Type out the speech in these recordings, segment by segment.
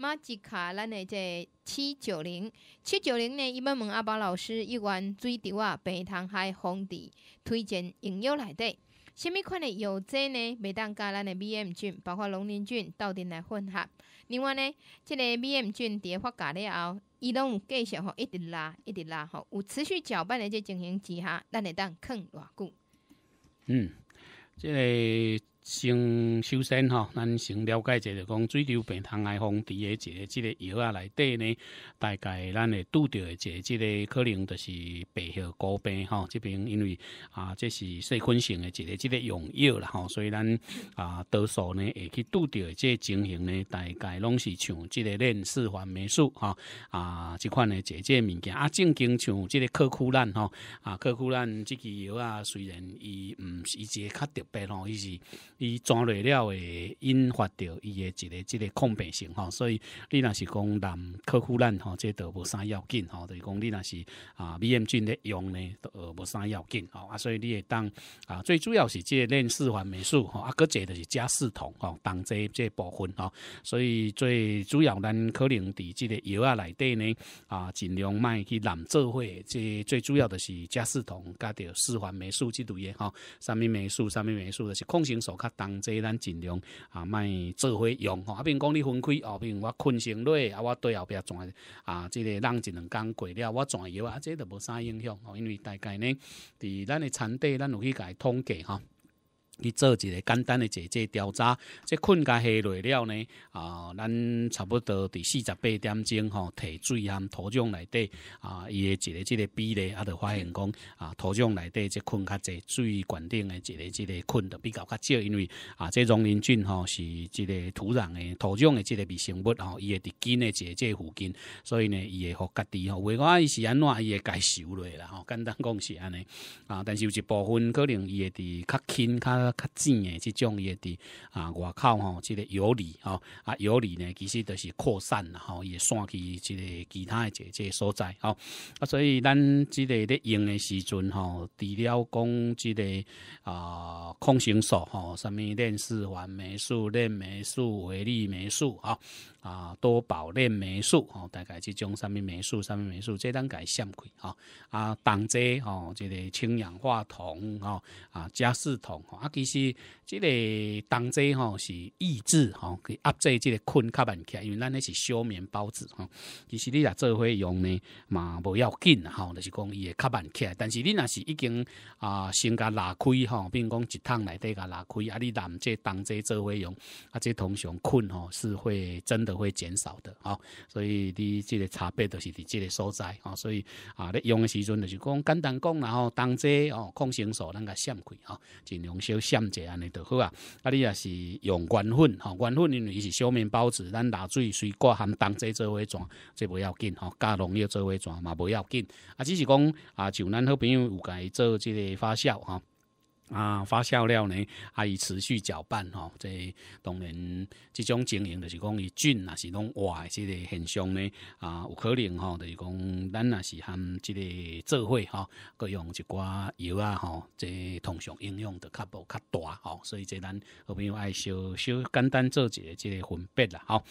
马吉卡，咱的这七九零，七九零呢？伊要问阿宝老师一碗水牛啊，白糖还红底推荐营养来底，什物款的药剂呢？袂当加咱的 B M 菌，包括龙鳞菌到滴来混合。另外呢，这个 B M 菌在发芽了后，伊拢有继续吼一直拉，一直拉吼，有持续搅拌的这情形之下，咱会当扛偌久？嗯，即个。先首先吼，咱先了解一下，就讲水瘤病通癌防治个一个即个药啊内底呢，大概咱会拄着的一个即个可能就是白血高病吼。这边因为啊，这是细菌性的一个即个用药啦吼，所以咱啊多数呢会去拄着的即个情形呢，大概拢是像即个链四环霉素吼，啊即款呢这个物件啊，正经像即个克苦兰吼啊克苦兰即支药啊，虽然伊毋是一个较特别吼，伊是。伊转入了诶，引发着伊诶一个即个抗病性吼，所以你若是讲男客夫兰吼，即个都无啥要紧吼，就是讲你若是啊，B M 菌咧用呢，都无啥要紧吼啊，所以你会当啊，最主要是即个四环霉素吼，啊，搁一个就是加四酮吼，同齐即部分吼，所以最主要咱可能伫即个药啊内底呢啊，尽量卖去染做坏，即最主要的是加四酮加着四环霉素即类药吼，啥物霉素、啥物霉素就是抗性手卡。当即咱尽量啊，卖做伙用吼。啊，比如讲你分开，后如我困成落，啊，我对后壁全啊，即个人一两工过了，我全药啊，即个都无啥影响吼。因为大概呢，伫咱的产地，咱有去伊统计吼。你做一个简单的姐个调查，这困甲下来了呢，啊，咱差不多第四十八点钟吼，提水含土壤内底啊，伊的一个这个比例，啊，就发现讲啊，土壤内底这困较济，水罐顶的一个这个困的比较较少，因为啊，这种林菌吼是一个土壤的土壤的这个微生物吼，伊会伫根的姐个附近，所以呢，伊会互家己吼，我讲伊是安怎伊会吸收落啦，吼，简单讲是安尼，啊，但是有一部分可能伊会伫较轻较。较正诶，即种也伫啊，外口吼，即个药理吼啊，药理呢，其实都是扩散吼，伊、会散去即个其他诶即个所在吼啊，所以咱即个咧用诶时阵吼，除了讲即个啊抗生素吼，啥物链四环霉素、链霉素、维力霉素啊。啊，多宝链霉素哦，大概这种什么霉素、什么霉素，这咱改相亏哈啊。当剂哦，这个氢氧化铜哦啊，加四铜啊，其实这个当剂哦是抑制哈，给压制这个菌卡慢起，因为咱那是休眠孢子哈。其实你若做伙用呢嘛，不要紧哈，就是讲伊会卡慢起。但是你若是已经啊，先甲拉开哈，如讲一趟内底甲拉开啊，你拿这当剂做伙用啊，这通常菌哦是会真。都会减少的啊，所以你这个差别都是伫这个所在啊，所以啊，你用的时阵就是讲简单讲，然后冬制哦，抗生素那个闪开啊，尽量少闪一下安尼就好啊。啊，你也是用干粉哈，干粉因为是小面包子，咱拿水、水果含冬制做伙全，这不要紧哈，加农药做伙全嘛不要紧啊，只是讲啊，像咱好朋友有解做这个发酵哈。啊，发酵料呢，啊，以持续搅拌吼。这当然，这种经营就是讲伊菌呐，是讲哇，这个现象呢。啊，有可能吼，就是讲咱也是含这个做会哈，各用一寡油啊吼，这通常应用的较无较大吼。所以这咱好朋友爱小小简单做一个这个分别啦。吼，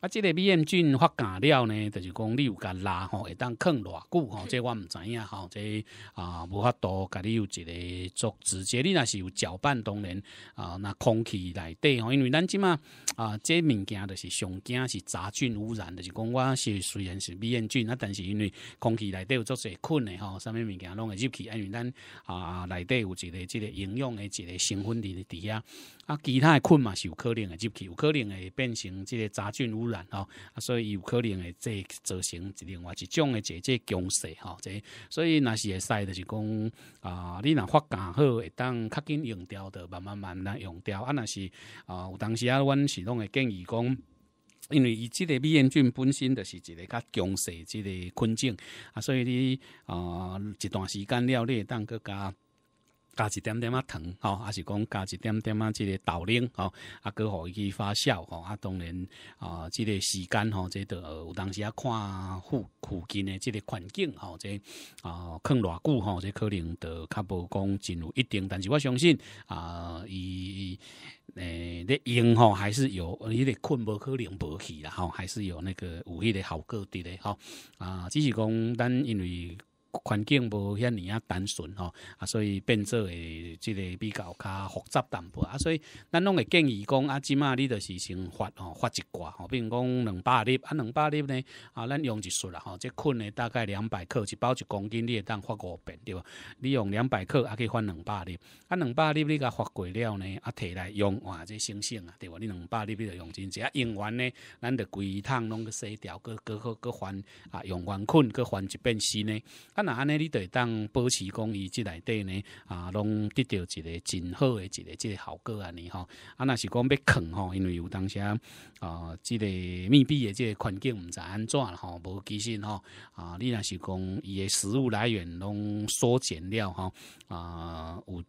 啊，这个 B.M 菌发酵料呢，就是讲你有干拉吼，会当放偌久吼，这我唔知呀吼。这啊，无法多，佮你有一个做直接你若是有搅拌，当然啊，那空气内底吼，因为咱即嘛啊，这物件就是上惊是杂菌污染就是讲我是虽然是灭菌，啊，但是因为空气内底有作些菌的吼，上物物件拢会入去，因为咱啊内底有一个这个营养的一个成分伫伫遐啊，其他的菌嘛是有可能会入去，有可能会变成这个杂菌污染啊，所以有可能会这造成另外一种的这这强势吼，这所以若是会使，就是讲啊，你若发酵好会当。较紧用掉的，慢慢慢来用掉啊！若是啊，有当时啊，阮是拢会建议讲，因为伊即个鼻炎菌本身就是一个较强势、即个困境啊，所以你啊，一段时间了会当各加。加一点点啊糖吼，还是讲加一点点啊，即个豆奶吼，啊，个互伊去发酵，吼，啊，当然，啊，即个时间，吼，这著有当时啊，看附附近的即个环境，吼，这啊，放偌久吼，这可能著较无讲真有一定，但是我相信，啊，伊，诶，咧用，吼，还是有，迄个困无可能无去啦，吼，还是有那个有迄个效果伫咧，吼啊，只是讲，咱因为。环境无遐尔啊单纯吼，啊所以变做诶，即个比较较复杂淡薄啊，所以咱拢会建议讲啊，即码你着是先发吼发一挂吼，比如讲两百粒啊，两百粒呢啊，咱用一束啦吼，即捆呢大概两百克一包一公斤，你会当发五遍对无？你用两百克啊去发两百粒啊，两百粒你甲发过了呢啊，摕来用换即星星啊，对无？你两百粒着用真啊，用完呢，咱着规桶趟拢去洗掉，搁搁搁换啊，用完捆搁换一遍新呢啊。那安尼，你得当保持讲伊即内底呢，啊，拢得到一个真好诶，一个即个效果安尼吼。啊，若是讲要啃吼，因为有当时啊，即个密闭诶，即个环境毋知安怎吼，无更新吼，啊，你若是讲伊诶食物来源拢缩减了吼啊，有。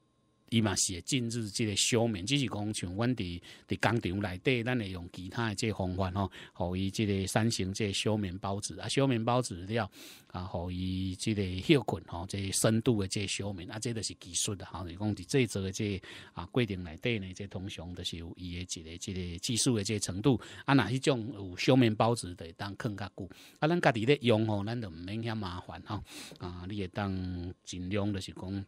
伊嘛是会近日即个烧面，只是讲像阮伫伫工厂内底，咱会用其他的即个方法吼，互伊即个产生即个烧面包子啊，烧面包子了啊，互伊即个休困吼，即深度的，即个烧面啊，即个是技术的吼，你讲伫制作嘅即啊过程内底呢，即通常都是有伊的一个即个技术的，即个程度。啊，若迄种有烧面包子，会当囥较久。啊，咱家己咧用吼，咱就毋免遐麻烦吼。啊，你也当尽量就是讲。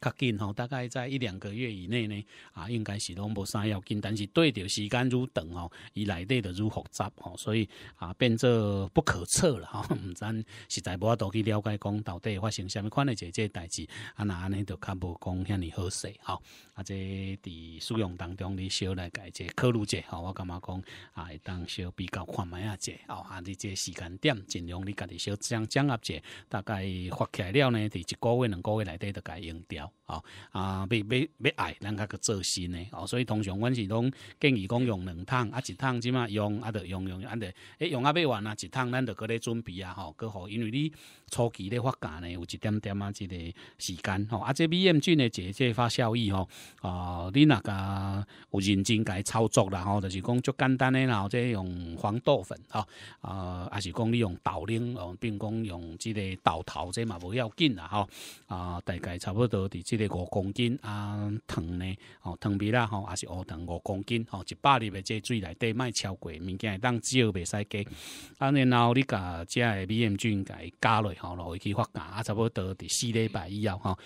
较紧吼，大概在一两个月以内呢，啊，应该是拢无啥要紧。但是对着时间愈长吼，伊内底的愈复杂吼，所以啊，变做不可测了吼。毋知实在无法度去了解，讲到底发生啥物款的这这代志，啊那安尼就较无讲遐尼好势吼。啊这伫使用当中，你小来改这考虑者吼。我感觉讲啊？当小比较宽埋下者吼，啊你这时间点尽量你家己小掌握者。大概发起来了呢，伫一个月两个月内底就该用点。哦啊，要要要爱，咱较去做新嘞哦，所以通常阮是拢建议讲用两桶啊，一桶即嘛用啊，得用用啊着诶用啊要完啊，一桶咱着搁咧准备啊吼，搁好，因为你初期咧发芽呢，有一点点啊即个时间吼，啊这 B M J 呢，这这发效益吼，啊你若甲有认真甲伊操作啦吼，就是讲最简单的，然后用黄豆粉吼、啊，啊还是讲你用豆奶，哦，并讲用即个豆头这嘛无要紧啦吼，啊大概差不多。伫即个五公斤啊，糖呢？哦，糖味啦，吼，也是乌糖五公斤？哦，一百粒米即水内底卖超过，件会当少袂使加。啊，然后你甲即个 B M 甲伊加落，吼落去发酵差不多伫四礼拜以后吼，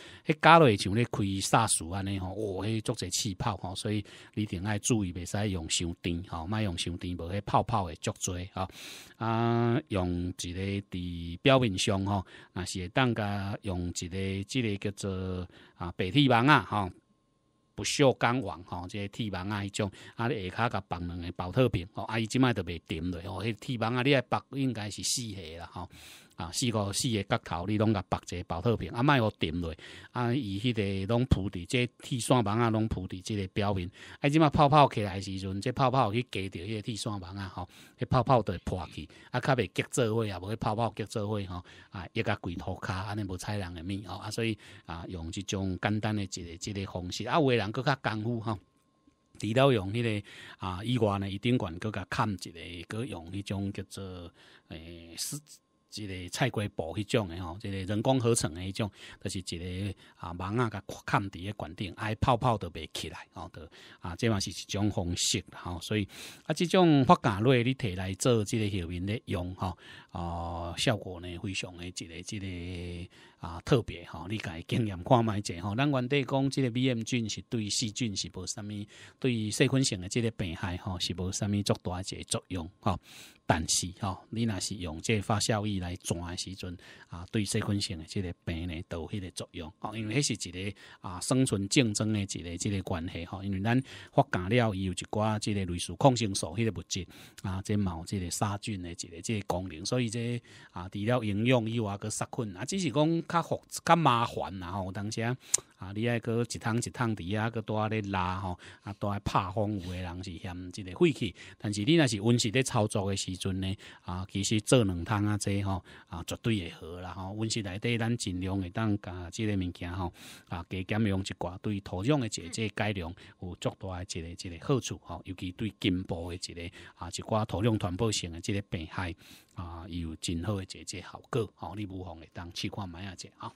加落像咧开沙薯安尼吼，哦，迄足者气泡吼，所以你定爱注意袂使用上甜，吼，卖用上甜，无，迄泡泡会足多啊。啊，用一个伫表面上吼，那是会当甲用一个即个叫做。啊，白铁网啊，哈，不锈钢网，吼，哈，这铁网啊，迄种，啊，你下骹甲放两个保特瓶，哦，啊，伊即摆都袂沉落，吼，迄铁网啊，你来绑，应该是四下啦，哈。啊，四个四个角头你拢甲绑一个保特瓶，啊，莫互沉落。啊，伊迄个拢铺伫即铁线网啊，拢铺伫即个表面。啊，即嘛泡泡起来时阵，即泡泡去夹着迄个铁线网啊，吼，迄泡泡就会破去。啊，较袂结做伙，也无去泡泡结做伙吼。啊，一甲规涂骹安尼无采人诶面吼，啊，所以啊，用即种简单诶一个一个方式。啊，有诶人佫较功夫吼，除了用迄个啊，以外呢，伊顶管佫较砍一个，佮用迄种叫做诶。一个菜瓜布迄种诶吼，一个人工合成诶迄种，就是一个啊，蚊啊甲困伫个管顶，爱泡泡都袂起来吼，对，啊，即嘛是一种方式吼，所以啊，这种发芽类你摕来做这个后面咧用吼，呃，效果呢非常诶一个，一个啊特别吼，你家经验看卖者吼，咱原底讲这个 B M 菌是对细菌是无啥物，对细菌性诶这个病害吼是无啥物足大一个作用吼，但是吼你若是用这发酵液。来转诶时阵啊，对细菌性诶即个病呢，都有个作用。哦，因为迄是一个啊生存竞争诶一个即个关系。吼，因为咱发酵了，伊有一寡即个类似抗生素迄个物质啊，嘛有即个杀菌诶一个即个功能。所以这啊，除了营养以外，个杀菌啊，只是讲较复较麻烦。吼有当时。啊，你爱个一趟一趟伫啊，个多咧拉吼，啊多咧拍风，有诶人是嫌即个废气。但是你若是温室咧操作诶时阵呢，啊，其实做两趟啊，这吼啊，绝对会好啦吼。温室内底咱尽量会当加即个物件吼，啊，加减用一寡，对土壤诶即解改良有足大诶一个一个好处吼，尤其对根部诶一个啊一寡土壤传播性诶即个病害啊，有真好诶即解效果。吼，你无妨会当试看买下者啊。